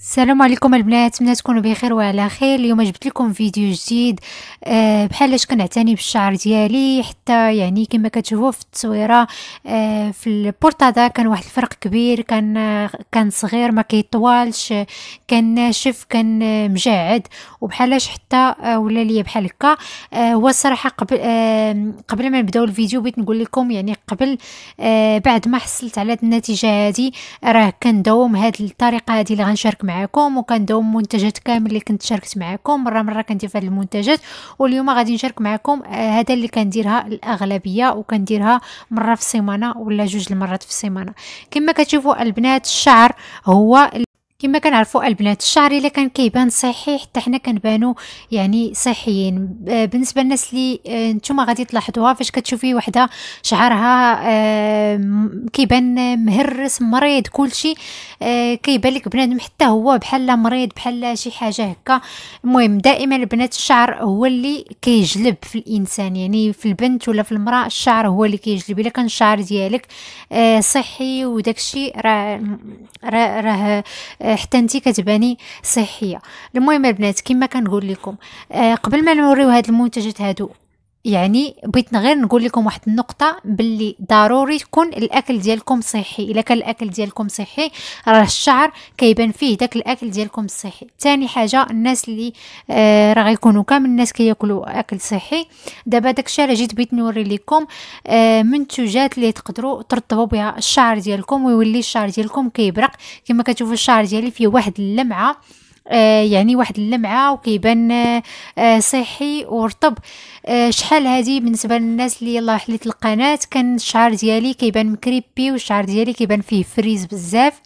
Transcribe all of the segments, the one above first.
السلام عليكم البنات نتمنى تكونوا بخير وعلى خير اليوم جبت لكم فيديو جديد أه بحالاش كنعتني بالشعر ديالي حتى يعني كما كتشوفوا في التصويره أه في البورتادا كان واحد الفرق كبير كان آه، كان صغير ما كيطوالش كان ناشف كان آه، مجعد اش حتى آه، ولا ليا بحال هكا أه هو الصراحه قبل أه قبل ما نبداو الفيديو بغيت نقول لكم يعني قبل أه بعد ما حصلت على النتيجه هذه راه كنداوم هذه الطريقه هذه اللي غنشارك معكم وكندوم منتجات كامل اللي كنت شاركت معكم مره مره كندير في المنتجات واليوم غادي نشارك معكم آه، هذا اللي كنديرها الاغلبيه وكنديرها مره في السيمانه ولا جوج المرات في السيمانه كما كتشوفوا البنات الشعر هو كما كنعرفوا البنات الشعر الا كان كيبان صحي حتى حنا كنبانو يعني صحيين آه، بالنسبه للناس اللي آه، نتوما غادي تلاحظوها فاش كتشوفي وحده شعرها آه، كيبان مهرس مريض كلشي كيبان لك بنادم حتى هو بحال مريض بحال شي حاجه هكا المهم دائما البنات الشعر هو اللي كيجلب في الانسان يعني في البنت ولا في المراه الشعر هو اللي كيجلب الا كان الشعر ديالك صحي وداكشي راه راه آه، حتى انت كتباني صحيه المهم البنات كما كنقول لكم آه، قبل ما نوريو هاد المنتجات هادو يعني بغيت غير نقول لكم واحد النقطه باللي ضروري يكون الاكل ديالكم صحي الا كان الاكل ديالكم صحي راه الشعر كيبان فيه داك الاكل ديالكم الصحي ثاني حاجه الناس اللي آه، راه غيكونوا كامل الناس كياكلوا اكل صحي دابا داكشي راه جيت بغيت نوري لكم آه، منتوجات اللي تقدروا ترطبوا بها الشعر ديالكم ويولي الشعر ديالكم كيبرق كما كتشوفوا الشعر ديالي فيه واحد اللمعه آه، يعني واحد اللمعه وكيبان آه، صحي ورطب آه، شحال هذه بالنسبه للناس اللي يلاه حليت القناه كان الشعر ديالي كيبان مكريبي والشعر ديالي كيبان فيه فريز بزاف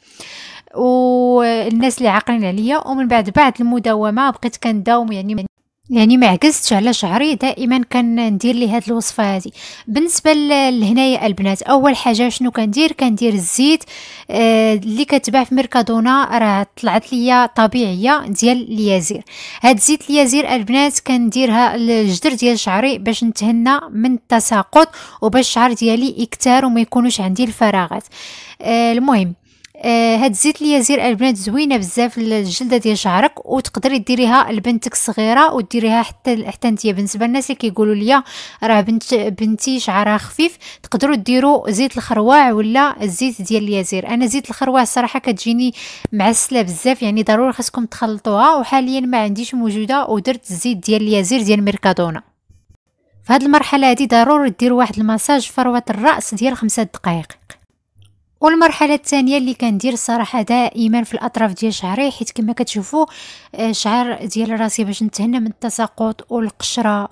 والناس اللي عاقلين عليا ومن بعد بعد المداومه بقيت كنداوم يعني يعني ما عكستش على شعري دائما كندير لي هاد الوصفه هذه بالنسبه لهنايا البنات اول حاجه شنو كندير كندير الزيت آه اللي كتباع في ميركادونا راه طلعت ليا طبيعيه ديال اليازير هاد زيت اليازير البنات كنديرها الجدر ديال شعري باش نتهنى من التساقط وباش الشعر ديالي يكتار وما يكونوش عندي الفراغات آه المهم آه هاد الزيت اليازير البنات زوينه بزاف للجلده ديال شعرك وتقدري ديريها لبنتك الصغيره وديريها حتى حتى انت بالنسبه للناس اللي كيقولوا لي راه بنت بنتي شعرها خفيف تقدروا ديروا زيت الخروع ولا الزيت ديال اليازير انا زيت الخروع الصراحه كتجيني معسله بزاف يعني ضروري خاصكم تخلطوها وحاليا ما عنديش موجوده ودرت الزيت ديال اليازير ديال ميركادونا في المرحله هذه ضروري ديروا واحد المساج فروه الراس ديال خمسة دقائق والمرحله الثانيه اللي كندير الصراحه دائما في الاطراف ديال شعري حيت كما كتشوفوا الشعر آه، ديال راسي باش نتهنى من التساقط والقشره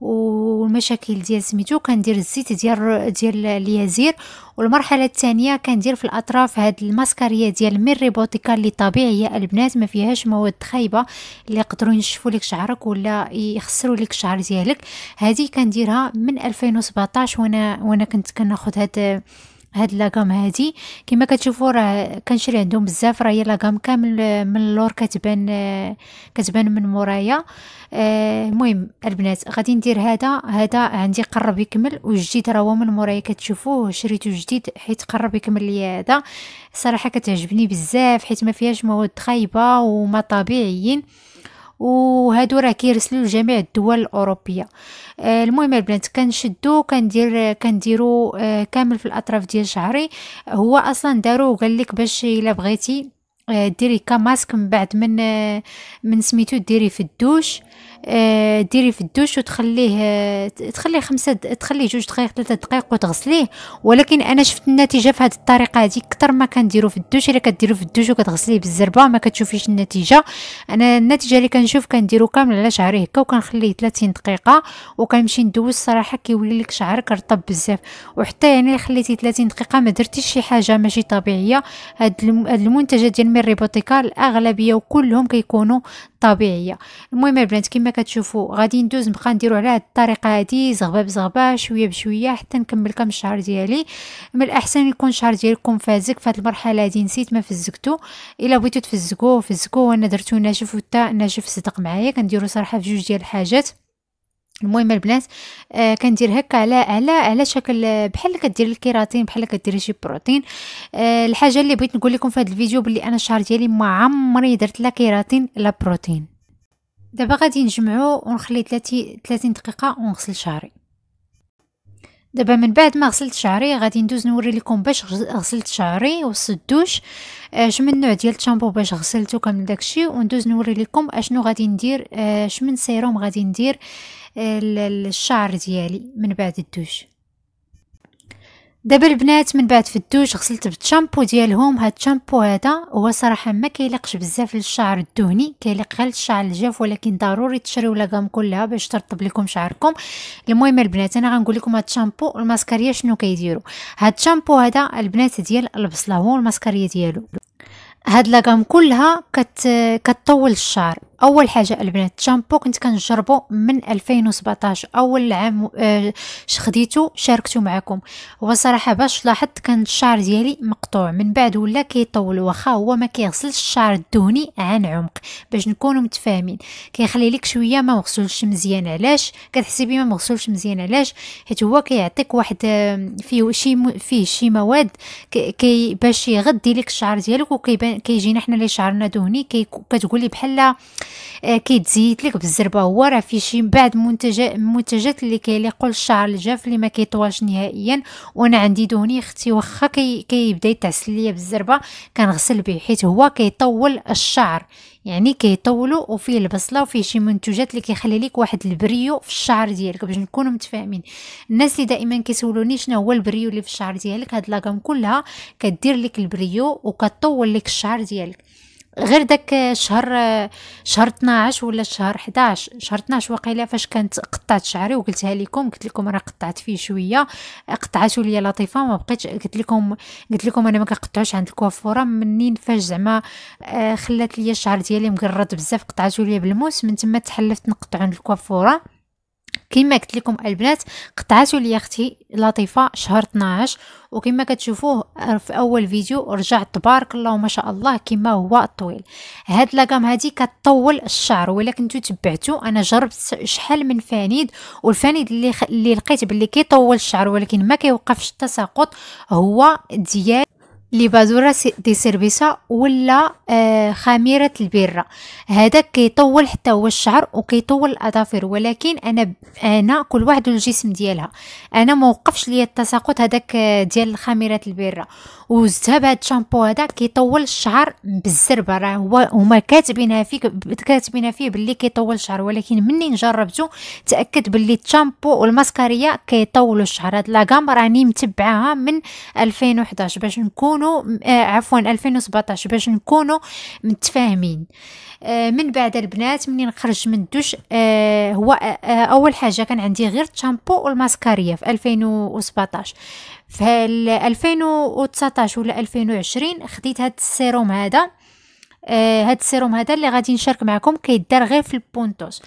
والمشاكل ديال سميتو كندير الزيت ديال ديال اليازير والمرحله الثانيه كندير في الاطراف هاد الماسكاريه ديال ميري بوتيكا اللي طبيعيه البنات ما فيهاش مواد خايبه اللي يقدروا ينشفوا لك شعرك ولا يخسروا لك الشعر ديالك هذه كنديرها من 2017 وانا وانا كنت كناخذ هاد هاد لاغام هادي كما كتشوفوا راه كنشري عندهم بزاف راه هي لاغام كامل من اللور كتبان كتبان من مورايا آه، المهم البنات غادي ندير هذا هذا عندي قرب يكمل والجديد راه هو من مورايا كتشوفوه شريته جديد حيت قرب يكمل لي هذا صراحه كتعجبني بزاف حيت ما فيهاش مواد خايبه وما طبيعيين وهادو راه كيرسلوا لجميع الدول الاوروبيه آه المهم البنات كنشدو كندير كنديرو آه كامل في الاطراف ديال شعري هو اصلا دارو قال لك باش الا بغيتي آه، ديري كماسك من بعد من آه، من سميتو ديري في الدوش آه، ديري في الدوش وتخليه تخليه خمسة تخليه جوج دقائق ثلاثة دقائق وتغسليه ولكن انا شفت النتيجة في هذه الطريقة هذه كتر ما كنديرو في الدوش الا كديرو في الدوش وكتغسليه بالزربة ما كتشوفيش النتيجة انا النتيجة اللي كنشوف كنديرو كامل على شعري هكا وكنخليه 30 دقيقة وكنمشي ندوز صراحة كيولي لك شعرك رطب بزاف وحتى يعني خليتي 30 دقيقة ما درتيش شي حاجة ماشي طبيعية هاد المنتجة ديال من ريبوتيكا الاغلبيه وكلهم كيكونوا طبيعيه المهم البنات كما كتشوفوا غادي ندوز نبقى نديرو على هاد الطريقه هادي زغبه بزغبه شويه بشويه حتى نكمل كم الشهر ديالي من الاحسن يكون الشهر ديالكم فازك في هاد المرحله هادي نسيت ما فزكتو الا بغيتو تفزكوه فزكوه وانا درتو ناشف وتا ناشف صدق معايا كنديرو صراحه في جوج ديال الحاجات المهم البنات آه كندير هكا على على على شكل بحال كدير الكيراتين بحال كديري شي بروتين آه الحاجه اللي بغيت نقول لكم في هذا الفيديو بلي انا الشعر ديالي ما عمري درت لا كيراتين لا بروتين دابا غادي نجمعو ونخلي 30 30 دقيقه ونغسل شعري دابا من بعد ما غسلت شعري غادي ندوز نوري لكم باش غسلت شعري والسدوش اش آه، من نوع ديال الشامبو باش غسلته كامل داكشي وندوز نوري لكم اشنو غادي ندير اش آه، من سيروم غادي ندير الشعر ديالي من بعد الدوش دابا البنات من بعد في الدوش غسلت بالشامبو ديالهم هاد الشامبو هذا هو صراحه ما كيليقش بزاف للشعر الدهني كيليق غير للشعر الجاف ولكن ضروري تشريو لاكام كلها باش ترطب لكم شعركم المهم البنات انا غنقول لكم هاد الشامبو الماسكاريه شنو كيديروا هاد الشامبو هذا البنات ديال البصله هو الماسكاريه ديالو هاد لاكام كلها كت... كتطول الشعر اول حاجه البنات شامبو كنت كنجربو من 2017 اول عام آه، شخديته شاركته معكم هو صراحه باش لاحظت كان الشعر ديالي مقطوع من بعد ولا كيطول واخا هو ما كيغسلش الشعر الدهني عن عمق باش نكونوا متفاهمين كيخلي لك شويه ما مغسولش مزيان علاش كتحسي بيه ما مغسولش مزيان علاش حيت هو كيعطيك واحد آه، فيه شي فيه شي مواد كي باش يغذي لك الشعر ديالك وكيبان كيجينا حنا اللي شعرنا دهني كتقولي بحال آه، كيتزيد لك بالزربه هو راه في شي بعد منتجات اللي كيليقوا للشعر الجاف اللي ما كيطواش نهائيا وانا عندي دهني اختي واخا كيبدا كي يتعسل ليا بالزربه كنغسل به حيت هو كيطول الشعر يعني كيطولوا وفيه البصله وفيه شي منتجات اللي كيخلي لك واحد البريو في الشعر ديالك باش نكونوا متفاهمين الناس اللي دائما كيسولوني شنو هو البريو اللي في الشعر ديالك هاد لاغام كلها كدير لك البريو وكطول لك الشعر ديالك غير داك شهر شهر 12 ولا شهر 11 شهر 12 واقيلا فاش كانت قطعت شعري وقلتها لكم قلت لكم راه قطعت فيه شويه قطعته ليا لطيفه ما بقيتش قلت لكم قلت لكم انا ما كنقطعوش عند الكوافوره منين فاش زعما آه، خلات ليا الشعر ديالي مقرض بزاف قطعته ليا بالموس من تما تحلفت نقطع عند الكوافوره كما قلت لكم البنات قطعته لي اختي لطيفه شهر 12 وكما كتشوفوه في اول فيديو رجع تبارك الله وما شاء الله كما هو طويل هاد لاكام هادي كطول الشعر ولكن نتو تبعتو انا جربت شحال من فانيد والفانيد اللي خ... اللي لقيت باللي كيطول الشعر ولكن ما كيوقفش التساقط هو ديال ليبادوره دي سيرفيسا ولا آه، خميره البره هذا كيطول حتى هو الشعر وكيطول الاظافر ولكن انا انا كل واحد الجسم ديالها انا ما وقفش ليا التساقط هذاك آه، ديال خميره البره وزدتها بهذا الشامبو هذا كيطول الشعر بالزربه راه هو هما كاتبينها فيك كاتبينها فيه باللي كيطول الشعر ولكن منين جربته تاكد باللي الشامبو والماسكاريه كيطولوا الشعر هاد لاغام راني متبعاها من 2011 باش نكون نكونوا آه، عفوا 2017 باش نكونوا متفاهمين آه، من بعد البنات منين خرج من الدوش آه، هو اول حاجه كان عندي غير الشامبو والماسكاريه في 2017 في 2019 ولا 2020 خديت هاد السيروم هذا هاد السيروم هذا اللي غادي نشارك معكم كيدار غير في البونتوس آه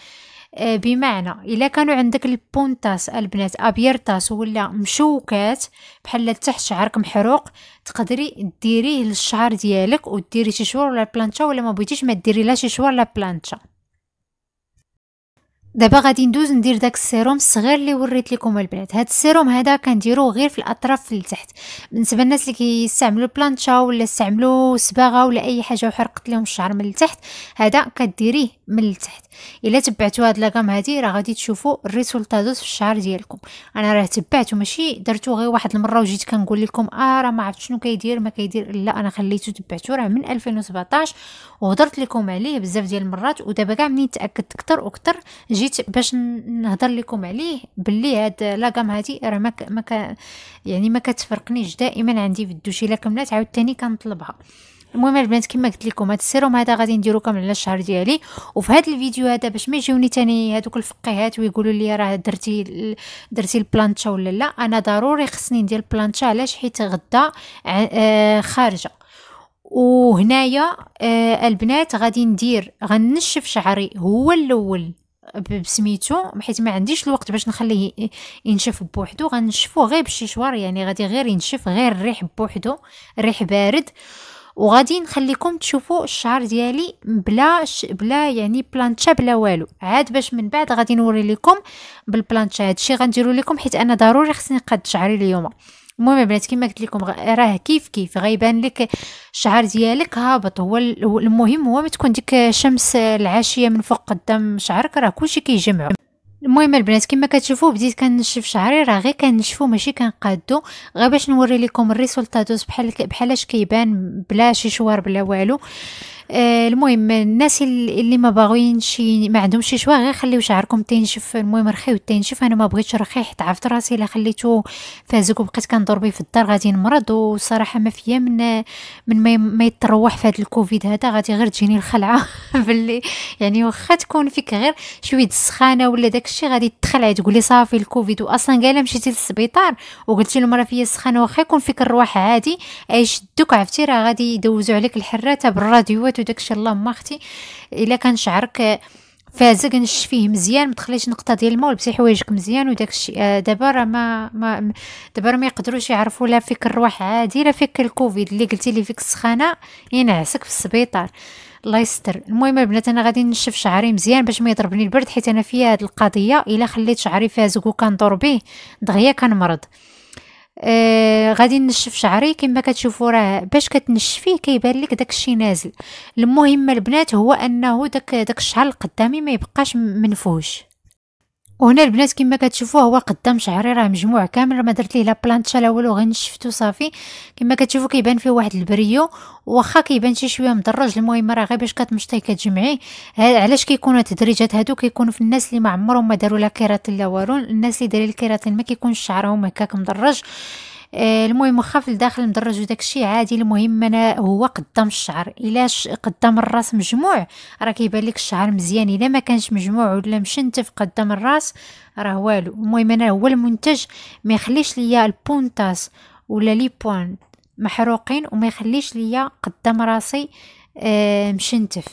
آه، بمعنى إلا كانوا عندك البونتاس البنات أبيرتاس ولا مشوكات بحال تحت شعرك محروق تقدري ديريه للشعر ديالك وديري شي شوار ولا بلانشا ولا ما بغيتيش ما ديري لا شي شوار لا بلانشا دابا غادي ندوز ندير داك السيروم الصغير اللي وريت لكم البنات هاد السيروم هذا كنديروه غير في الاطراف التحت بالنسبه للناس اللي كيستعملوا بلانشا ولا استعملوا صباغه ولا اي حاجه وحرقت لهم الشعر من التحت هذا كديريه من التحت الا تبعتوا هاد لاغام هادي راه غادي تشوفوا الريزولتادوس في الشعر ديالكم انا راه تبعته ماشي درتو غير واحد المره وجيت كنقول لكم اه راه ما عرفت شنو كيدير ما كيدير لا انا خليته تبعته راه من 2017 وهضرت لكم عليه بزاف ديال المرات ودابا كاع منين تاكدت اكثر واكثر جيت باش نهضر لكم عليه باللي هاد لاغام هادي راه ما يعني ما كتفرقنيش دائما عندي في الدوشي الا كملات عاوتاني كنطلبها المهم البنات كما قلت لكم هذا السيروم هذا غادي نديرو كامل على الشعر ديالي وفي هذا الفيديو هذا باش ما يجوني تاني هذوك الفقيهات ويقولوا لي راه درتي درتي البلانشا ولا لا انا ضروري خصني ندير البلانشا علاش حيت غدا آه، خارجه وهنايا آه، البنات غادي ندير غنشف شعري هو الاول بسميتو حيت ما عنديش الوقت باش نخليه ينشف بوحدو غنشفو غير شوار يعني غادي غير ينشف غير الريح بوحدو ريح بارد وغادي نخليكم تشوفوا الشعر ديالي بلا ش... بلا يعني بلانشا بلا والو عاد باش من بعد غادي نوري لكم بالبلانشا هادشي غنديرو لكم حيت انا ضروري خصني نقاد شعري اليوم المهم البنات كما قلت لكم راه كيف كيف غيبان لك الشعر ديالك هابط هو المهم هو ما تكون ديك شمس العاشيه من فوق قدام شعرك راه كلشي كيجمعو المهم البنات كما كتشوفوا بديت كنشف شعري راه غير كنشفو ماشي كنقادو غير باش نوري لكم الريسولطاتوس بحال بحالاش كيبان بلا شي شوار بلا والو آه، المهم الناس اللي ما باغيينش ما عندهمش شوا غير خليو شعركم تينشف المهم رخيو تينشف انا ما بغيتش حيت عرفت راسي الا خليته فازك وبقيت كندور به في الدار غادي نمرض وصراحه ما فيا من من ما يتروح في هذا الكوفيد هذا غادي غير تجيني الخلعه باللي يعني واخا تكون فيك غير شويه السخانه ولا داك الشيء غادي تخلع تقولي صافي الكوفيد واصلا قال مشيتي للسبيطار وقلتي المراه فيا السخانه واخا يكون فيك الرواح عادي اي شدوك عرفتي راه غادي يدوزو عليك الحراته بالراديوات وصافي داكشي اللهم اختي الا كان شعرك فازك نشفيه مزيان ما تخليش نقطه ديال الماء ولبسي حوايجك مزيان وداك الشيء آه، دابا راه ما ما دابا ما يقدروش يعرفوا لا فيك الروح عادي لا فيك الكوفيد اللي قلتي لي فيك السخانه ينعسك في السبيطار الله يستر المهم البنات انا غادي نشف شعري مزيان باش ما يضربني البرد حيت انا فيا هاد القضيه الا خليت شعري فازك وكندور به دغيا كنمرض آه غادي نشف شعري كما كتشوفوا راه باش كتنشفيه كيبان لك داك الشيء نازل المهم البنات هو انه داك داك الشعر القدامي ما يبقاش منفوش وهنا البنات كما كتشوفوا هو قدام شعري راه مجموع كامل ما درت ليه لا بلانتشا لا والو غير نشفتو صافي كما كتشوفوا كيبان فيه واحد البريو واخا كيبان شي شويه مدرج المهم راه غير باش كتمشطي كتجمعيه علاش كيكونوا تدريجات هادو كيكونوا في الناس اللي ما عمرهم ما داروا لا كيراتين لا والو الناس اللي دايرين الكيراتين ما كيكونش شعرهم هكاك مدرج آه، المهم واخا في الداخل مدرج الشيء عادي المهم انا هو قدام الشعر الاش قدام الراس مجموع راه كيبان لك الشعر مزيان الا ما كانش مجموع ولا مشنتف قدام الراس راه والو المهم انا هو المنتج ما يخليش ليا البونتاس ولا لي بوان محروقين وما يخليش ليا قدام راسي آه، مشنتف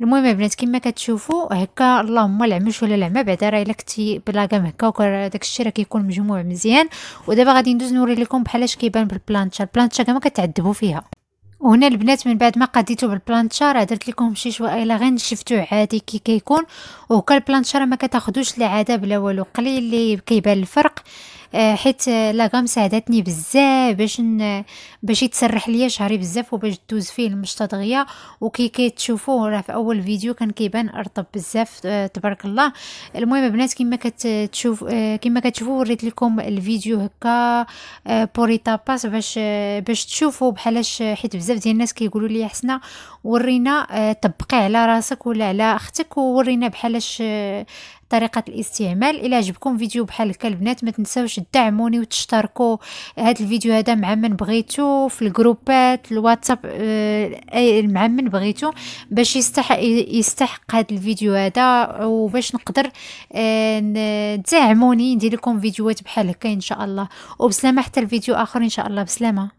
المهم البنات كما كتشوفوا هكا اللهم العمش ولا العمى بعدا راه الا كنتي بلاكام هكا وكر داك الشيء راه كيكون مجموع مزيان ودابا غادي ندوز نوري لكم بحالاش كيبان بالبلانشا البلانشا كما كتعذبوا فيها وهنا البنات من بعد ما قديتو بالبلانشا راه درت لكم شي الا غير نشفتوه عادي كي كيكون وهكا البلانشا ما كتاخذوش لا بلا لا والو قليل اللي كيبان الفرق آه، حيت آه، لاغام ساعدتني بزاف باش باش يتسرح ليا شهري بزاف وباش دوز فيه المشطه دغيا وكي كتشوفوه راه في اول فيديو كان كيبان ارطب بزاف آه، تبارك الله المهم البنات كما كتشوف كما كتشوفوا وريت لكم الفيديو هكا بوري تاباس باش باش تشوفوا بحالاش حيت بزاف ديال الناس كيقولوا لي حسنا ورينا طبقي على راسك ولا على اختك ورينا بحالاش طريقه الاستعمال الى عجبكم فيديو بحال هكا البنات ما تنساوش تدعموني وتشتركوا هذا الفيديو هذا مع من بغيتو في الجروبات الواتساب آه، اي مع من بغيتو باش يستحق يستحق هذا الفيديو هذا وباش نقدر آه، تدعموني ندير لكم فيديوهات بحال هكا ان شاء الله وبسلامه حتى الفيديو اخر ان شاء الله بسلامه